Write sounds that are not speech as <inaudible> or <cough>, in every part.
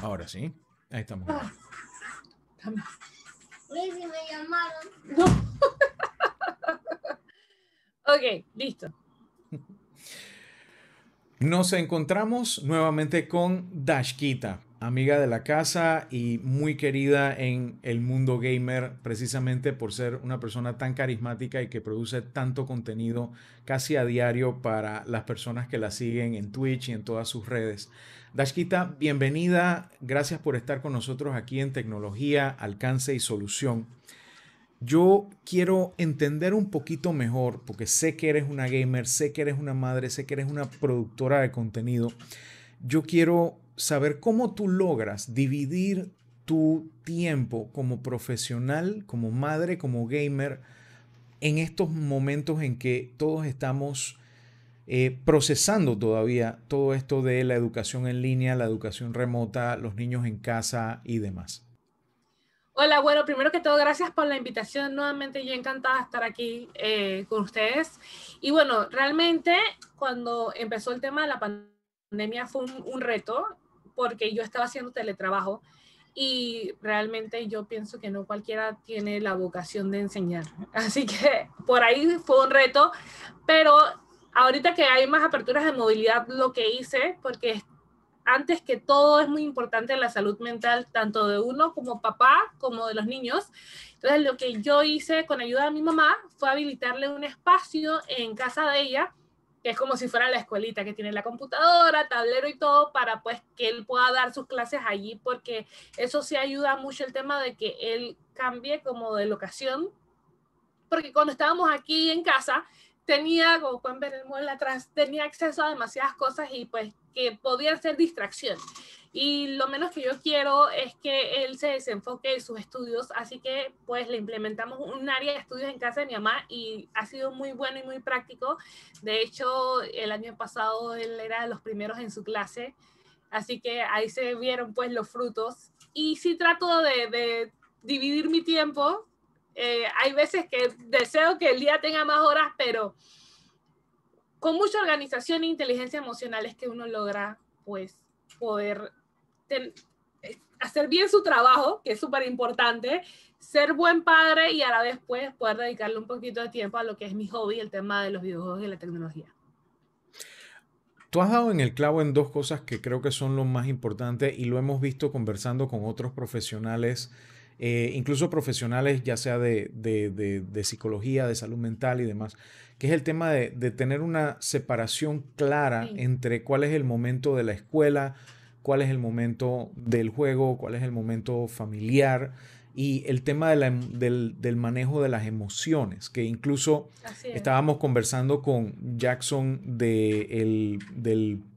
Ahora sí, ahí estamos. Ah. <laughs> ok, listo. Nos encontramos nuevamente con Dashkita amiga de la casa y muy querida en el mundo gamer, precisamente por ser una persona tan carismática y que produce tanto contenido casi a diario para las personas que la siguen en Twitch y en todas sus redes. Dashkita, bienvenida, gracias por estar con nosotros aquí en Tecnología, Alcance y Solución. Yo quiero entender un poquito mejor, porque sé que eres una gamer, sé que eres una madre, sé que eres una productora de contenido. Yo quiero saber cómo tú logras dividir tu tiempo como profesional, como madre, como gamer, en estos momentos en que todos estamos eh, procesando todavía todo esto de la educación en línea, la educación remota, los niños en casa y demás. Hola, bueno, primero que todo, gracias por la invitación. Nuevamente, yo encantada de estar aquí eh, con ustedes. Y bueno, realmente cuando empezó el tema de la pandemia fue un reto porque yo estaba haciendo teletrabajo y realmente yo pienso que no cualquiera tiene la vocación de enseñar. <laughs> Así que por ahí fue un reto, pero ahorita que hay más aperturas de movilidad, lo que hice, porque antes que todo es muy importante la salud mental, tanto de uno como papá, como de los niños. Entonces lo que yo hice con ayuda de mi mamá fue habilitarle un espacio en casa de ella que es como si fuera la escuelita, que tiene la computadora, tablero y todo, para pues que él pueda dar sus clases allí, porque eso sí ayuda mucho el tema de que él cambie como de locación, porque cuando estábamos aquí en casa, tenía, como pueden ver el modelo atrás, tenía acceso a demasiadas cosas y pues que podía ser distracción. Y lo menos que yo quiero es que él se desenfoque de sus estudios, así que pues le implementamos un área de estudios en casa de mi mamá y ha sido muy bueno y muy práctico. De hecho, el año pasado él era de los primeros en su clase, así que ahí se vieron pues los frutos. Y sí trato de dividir mi tiempo eh, hay veces que deseo que el día tenga más horas, pero con mucha organización e inteligencia emocional es que uno logra, pues, poder eh, hacer bien su trabajo, que es súper importante, ser buen padre y a la vez pues, poder dedicarle un poquito de tiempo a lo que es mi hobby, el tema de los videojuegos y la tecnología. Tú has dado en el clavo en dos cosas que creo que son lo más importante y lo hemos visto conversando con otros profesionales eh, incluso profesionales, ya sea de, psicología, de salud mental y demás, que es el tema de, tener una separación clara entre cuál es el momento de la escuela, cuál es el momento del juego, cuál es el momento familiar y el tema em, del, manejo de las emociones, que incluso estábamos conversando con Jackson del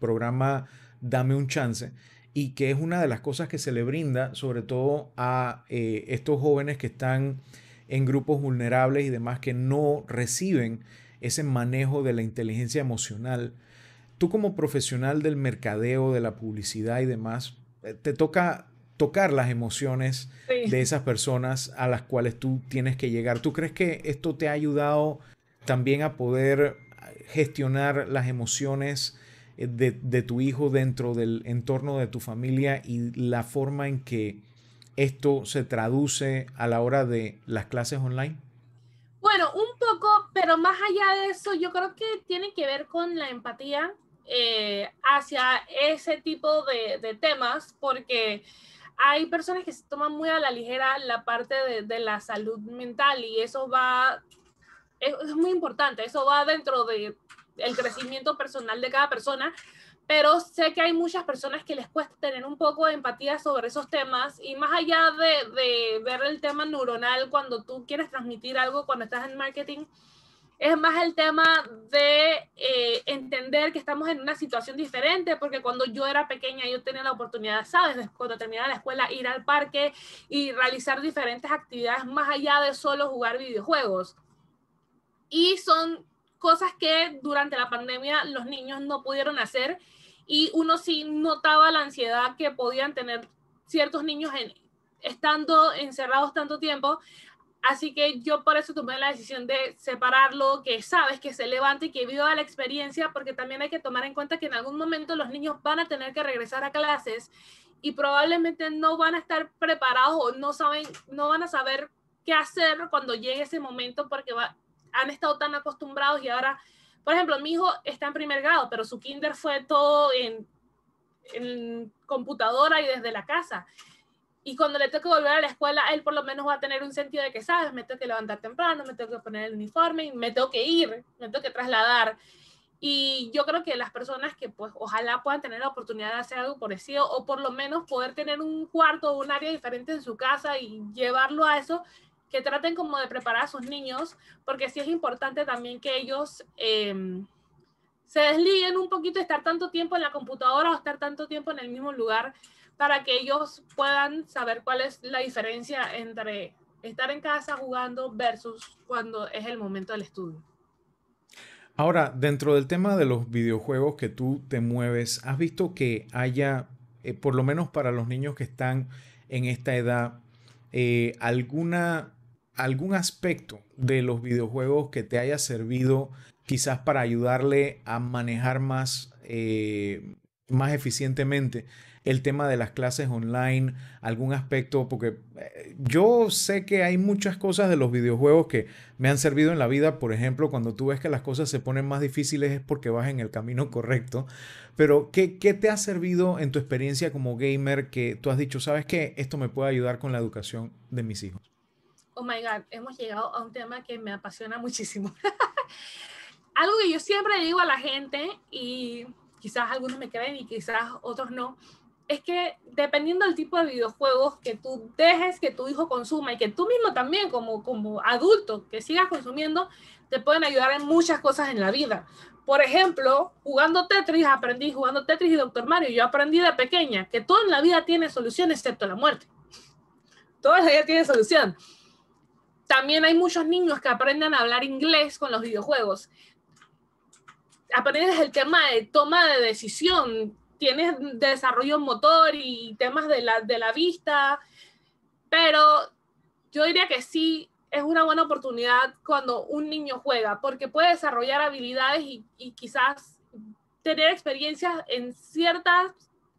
programa Dame un chance y que es una de las cosas que se le brinda sobre todo a eh, estos jóvenes que están en grupos vulnerables y demás que no reciben ese manejo de la inteligencia emocional. Tú como profesional del mercadeo, de la publicidad y demás, eh, te toca tocar las emociones de esas personas a las cuales tú tienes que llegar. ¿Tú crees que esto te ha ayudado también a poder gestionar las emociones eh, de, tu hijo dentro del entorno de tu familia y la forma en que esto se traduce a la hora de las clases online? Bueno, un poco, pero más allá de eso, yo creo que tiene que ver con la empatía eh, hacia ese tipo de, temas, porque hay personas que se toman muy a la ligera la parte de, la salud mental y eso va, es, muy importante, eso va dentro de el crecimiento personal de cada persona, pero sé que hay muchas personas que les cuesta tener un poco de empatía sobre esos temas y más allá de, ver el tema neuronal cuando tú quieres transmitir algo, cuando estás en marketing, es más el tema de eh, entender que estamos en una situación diferente, porque cuando yo era pequeña yo tenía la oportunidad, ¿sabes? Cuando terminaba la escuela, ir al parque y realizar diferentes actividades más allá de solo jugar videojuegos. Y son cosas que durante la pandemia los niños no pudieron hacer y uno sí notaba la ansiedad que podían tener ciertos niños estando encerrados tanto tiempo. Así que yo por eso tomé la decisión de separarlo, que sabes que se levante y que viva la experiencia, porque también hay que tomar en cuenta que en algún momento los niños van a tener que regresar a clases y probablemente no van a estar preparados o no saben, no van a saber qué hacer cuando llegue ese momento porque va, han estado tan acostumbrados y ahora, por ejemplo, mi hijo está en primer grado, pero su kinder fue todo en, computadora y desde la casa. Y cuando le toque volver a la escuela, él por lo menos va a tener un sentido de que, sabes, me tengo que levantar temprano, me tengo que poner el uniforme, me tengo que ir, me tengo que trasladar. Y yo creo que las personas que pues ojalá puedan tener la oportunidad de hacer algo parecido o por lo menos poder tener un cuarto o un área diferente en su casa y llevarlo a eso, que traten como de preparar a sus niños, porque sí es importante también que ellos em, se desliguen un poquito, estar tanto tiempo en la computadora o estar tanto tiempo en el mismo lugar, para que ellos puedan saber cuál es la diferencia entre estar en casa jugando versus cuando es el momento del estudio. Ahora, dentro del tema de los videojuegos que tú te mueves, ¿has visto que haya, eh, por lo menos para los niños que están en esta edad, eh, alguna algún aspecto de los videojuegos que te haya servido quizás para ayudarle a manejar más, eh, más eficientemente el tema de las clases online, algún aspecto, porque eh, yo sé que hay muchas cosas de los videojuegos que me han servido en la vida, por ejemplo, cuando tú ves que las cosas se ponen más difíciles es porque vas en el camino <laughs> correcto, pero ¿qué, qué te ha servido en tu experiencia como gamer que tú has dicho, sabes que esto me puede ayudar con la educación de mis hijos? oh my God, hemos llegado a un tema que me apasiona muchísimo. <laughs> Algo que yo siempre digo a la gente y quizás algunos me creen y quizás otros no, es que dependiendo del tipo de videojuegos que tú dejes que tu hijo consuma y que tú mismo también como, como adulto que sigas consumiendo, te pueden ayudar en muchas cosas en la vida. Por ejemplo, jugando Tetris, aprendí jugando Tetris y Doctor Mario. Yo aprendí de pequeña que todo en la vida tiene solución excepto la muerte. Todo en la vida tiene solución. También hay muchos niños que aprenden a hablar inglés con los videojuegos. Aprendes el tema de toma de decisión, tienes desarrollo motor y temas de la, vista, pero yo diría que sí es una buena oportunidad cuando un niño juega, porque puede desarrollar habilidades y, y quizás tener experiencias en ciertas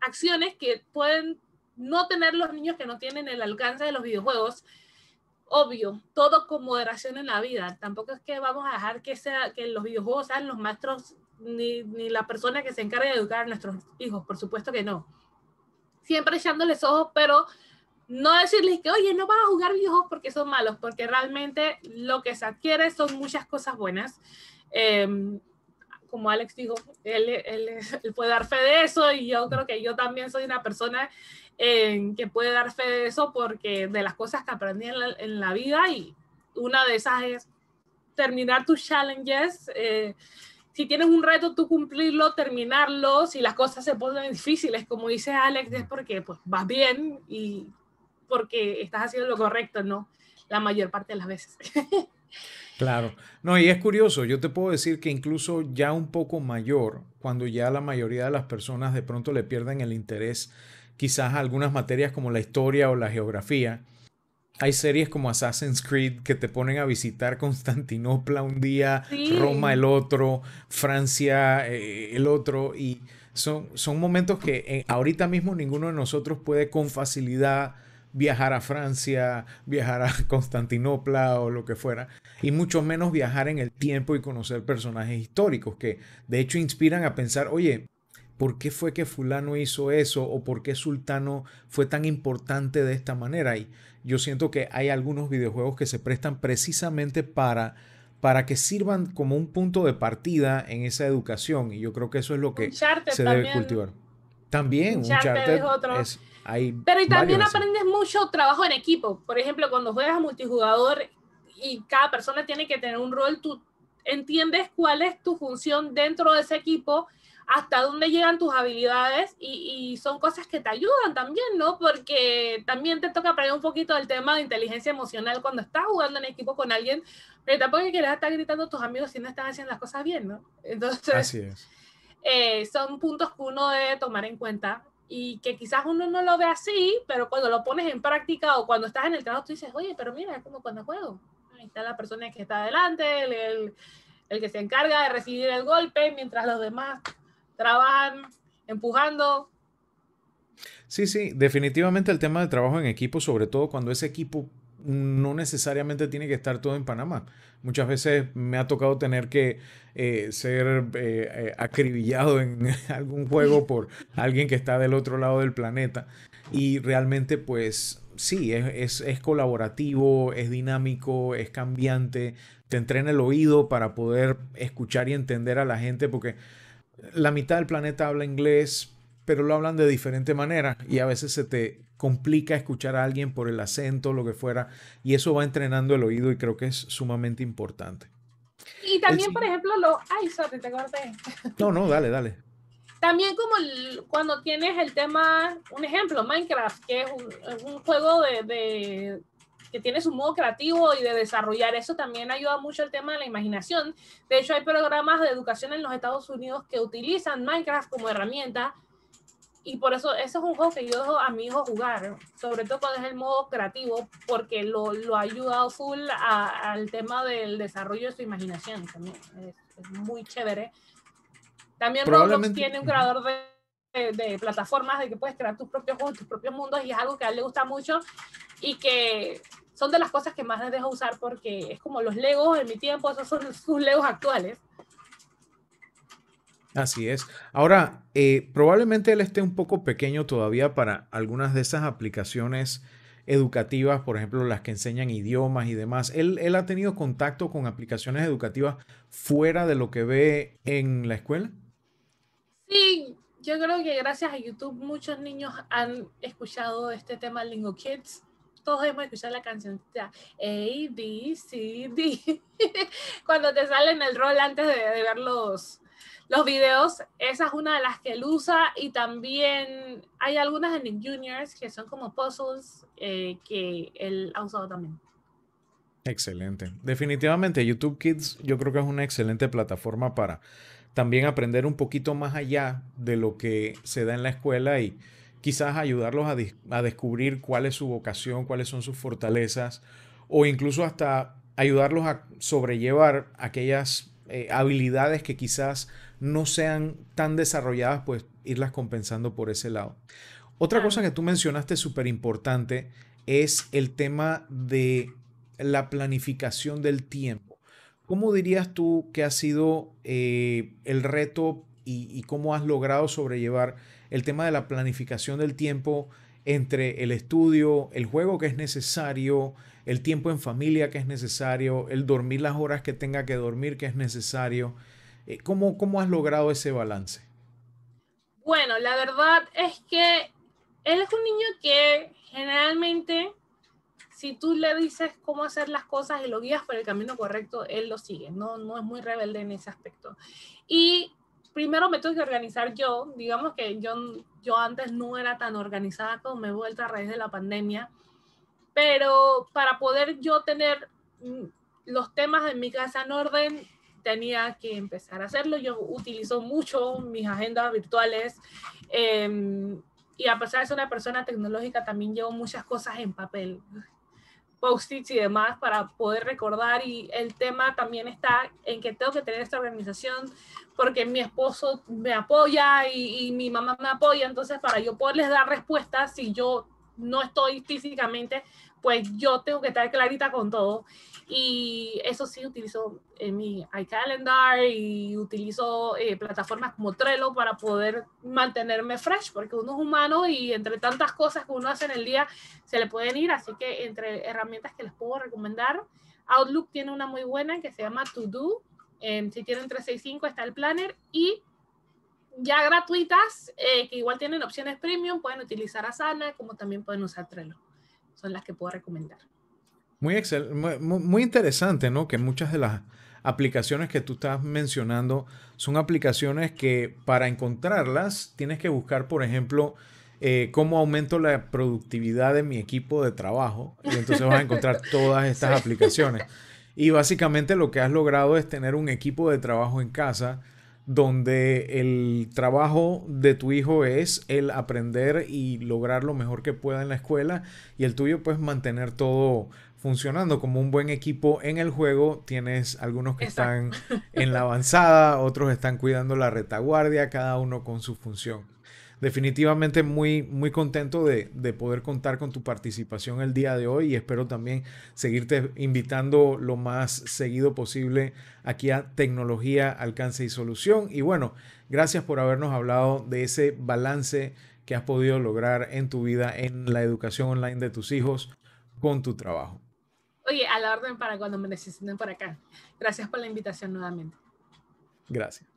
acciones que pueden no tener los niños que no tienen el alcance de los videojuegos obvio, todo con moderación en la vida. Tampoco es que vamos a dejar que, sea, que los videojuegos sean los maestros ni, la persona que se encargue de educar a nuestros hijos, por supuesto que no. Siempre echándoles ojos, pero no decirles que, oye, no vas a jugar videojuegos porque son malos, porque realmente lo que se adquiere son muchas cosas buenas. Em, como Alex dijo, él, él, él, puede dar fe de eso y yo creo que yo también soy una persona que puede dar fe de eso porque de las cosas que aprendí en la, vida y una de esas es terminar tus challenges. Eh, si tienes un reto, tú cumplirlo, terminarlo. Si las cosas se ponen difíciles, como dice Alex, es porque pues, vas bien y porque estás haciendo lo correcto, ¿no? La mayor parte de las veces. <laughs> Claro. No, y es curioso, yo te puedo decir que incluso ya un poco mayor, cuando ya la mayoría de las personas de pronto le pierden el interés quizás algunas materias como la historia o la geografía. Hay series como Assassin's Creed que te ponen a visitar Constantinopla un día, Roma el otro, Francia eh, el otro, y son, son momentos que eh, ahorita mismo ninguno de nosotros puede con facilidad viajar a Francia, viajar a <laughs> Constantinopla o lo que fuera, y mucho menos viajar en el tiempo y conocer personajes históricos que de hecho inspiran a pensar, oye, por qué fue que fulano hizo eso o por qué sultano fue tan importante de esta manera. Y yo siento que hay algunos videojuegos que se prestan precisamente para para que sirvan como un punto de partida en esa educación y yo creo que eso es lo que se debe cultivar. También un es Pero y también aprendes mucho trabajo en equipo. Por ejemplo, cuando juegas a multijugador y cada persona tiene que tener un rol, tú entiendes cuál es tu función dentro de ese equipo hasta dónde llegan tus habilidades y, son cosas que te ayudan también, ¿no? Porque también te toca aprender un poquito del tema de inteligencia emocional cuando estás jugando en equipo con alguien, pero tampoco quieras estar gritando a tus amigos si no están haciendo las cosas bien, ¿no? Entonces, Así es. Eh, son puntos que uno debe tomar en cuenta y que quizás uno no lo ve así, pero cuando lo pones en práctica o cuando estás en el trabajo, tú dices, oye, pero mira, es como cuando juego. Ahí está la persona que está adelante, el, el que se encarga de recibir el golpe, mientras los demás trabajan empujando. Sí, sí, definitivamente el tema del trabajo en equipo, sobre todo cuando ese equipo no necesariamente tiene que estar todo en Panamá. Muchas veces me ha tocado tener que eh, ser eh, eh, acribillado en <laughs> algún juego <laughs> por alguien que está del otro lado del planeta. Y realmente, pues sí, es, es colaborativo, es dinámico, es cambiante, te entrena el oído para poder escuchar y entender a la gente porque la mitad del planeta habla inglés, pero lo hablan de diferente manera y a veces se te complica escuchar a alguien por el acento, lo que fuera, y eso va entrenando el oído y creo que es sumamente importante. Y también, por ejemplo, lo... Ay, sorry, te corté. No, no, dale, dale. También como cuando tienes el tema, un ejemplo, Minecraft, que es un, juego de que tiene su modo creativo y de desarrollar. Eso también ayuda mucho el tema de la imaginación. De hecho, hay programas de educación en los Estados Unidos que utilizan Minecraft como herramienta y por eso ese es un juego que yo dejo a mi hijo jugar, sobre todo cuando es el modo creativo, porque lo, lo ha ayudado full al tema del desarrollo de su imaginación también. Es, muy chévere. También Roblox tiene un creador de, de, plataformas de que puedes crear tus propios juegos, tus propios mundos, y es algo que a él le gusta mucho y que son de las cosas que más les dejo usar porque es como los legos en mi tiempo, esos son <laughs> sus legos actuales. Así es. Ahora, eh, probablemente él esté un poco pequeño todavía para algunas de esas aplicaciones educativas, por ejemplo, las que enseñan idiomas y demás. Él, él ha tenido contacto con aplicaciones educativas fuera de lo que ve en la escuela. Sí, yo creo que gracias a YouTube muchos niños han escuchado este tema Lingo Kids todos hemos escuchado la canción A, B, C, D. <laughs> Cuando te sale el rol antes de, ver los, los, videos, esa es una de las que él usa. Y también hay algunas en Nick Juniors que son como puzzles eh, que él ha usado también. Excelente. Definitivamente, YouTube Kids yo creo que es una excelente plataforma para también aprender un poquito más allá de lo que se da en la escuela y quizás ayudarlos a, descubrir cuál es su vocación, cuáles son sus fortalezas, o incluso hasta ayudarlos a sobrellevar aquellas eh, habilidades que quizás no sean tan desarrolladas, pues irlas compensando por ese lado. Otra cosa que tú mencionaste súper importante es el tema de la planificación del tiempo. ¿Cómo dirías tú que ha sido eh, el reto y, y cómo has logrado sobrellevar el tema de la planificación del tiempo entre el estudio, el juego que es necesario, el tiempo en familia que es necesario, el dormir las horas que tenga que dormir que es necesario. Eh, ¿Cómo, cómo has logrado ese balance? Bueno, la verdad es que él es un niño que generalmente, si tú le dices cómo hacer las cosas y lo guías por el camino correcto, él lo sigue, no, no es muy rebelde en ese aspecto. Y primero me tuve que organizar yo, digamos que yo, yo antes no era tan organizada como me he vuelto a raíz de la pandemia, pero para poder yo tener mm, los temas de mi casa en orden, tenía que empezar a hacerlo. Yo utilizo mucho mis agendas virtuales em, y a pesar de ser una persona tecnológica, también llevo muchas cosas en papel post-its y demás para poder recordar y el tema también está en que tengo que tener esta organización porque mi esposo me apoya y, mi mamá me apoya, entonces para yo poderles dar respuestas si yo no estoy físicamente, pues yo tengo que estar clarita con todo y eso sí, utilizo en eh, mi iCalendar y utilizo eh, plataformas como Trello para poder mantenerme fresh, porque uno es humano y entre tantas cosas que uno hace en el día se le pueden ir. Así que entre herramientas que les puedo recomendar, Outlook tiene una muy buena que se llama To Do. Em, si tienen 365 está el planner y ya gratuitas, eh, que igual tienen opciones premium, pueden utilizar Asana, como también pueden usar Trello. Son las que puedo recomendar. Muy, excel, muy, interesante, ¿no? Que muchas de las aplicaciones que tú estás mencionando son aplicaciones que para encontrarlas tienes que buscar, por ejemplo, eh, cómo aumento la productividad de mi equipo de trabajo. Y entonces vas a encontrar <laughs> todas estas aplicaciones. Y básicamente lo que has logrado es tener un equipo de trabajo en casa donde el trabajo de tu hijo es el aprender y lograr lo mejor que pueda en la escuela y el tuyo pues mantener todo funcionando como un buen equipo en el juego. Tienes algunos que están en la avanzada, otros están cuidando la retaguardia, cada uno con su función. Definitivamente muy, muy contento de, poder contar con tu participación el día de hoy y espero también seguirte invitando lo más seguido posible aquí a Tecnología, Alcance y Solución. Y bueno, gracias por habernos hablado de ese balance que has podido lograr en tu vida, en la educación online de tus hijos, con tu trabajo. Oye, a la orden para cuando me necesiten por acá. Gracias por la invitación nuevamente. Gracias.